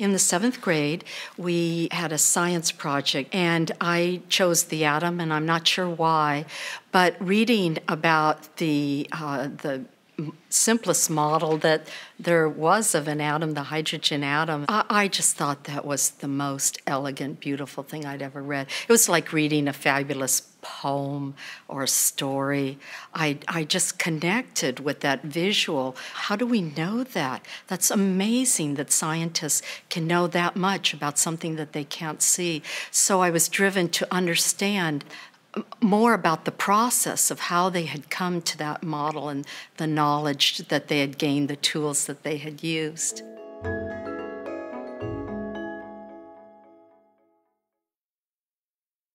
In the seventh grade, we had a science project, and I chose the atom, and I'm not sure why, but reading about the uh, the simplest model that there was of an atom, the hydrogen atom, I, I, just thought that was the most elegant, beautiful thing I'd ever read. It was like reading a fabulous poem or a story. I, I just connected with that visual. How do we know that? That's amazing that scientists can know that much about something that they can't see. So I was driven to understand more about the process of how they had come to that model and the knowledge that they had gained, the tools that they had used.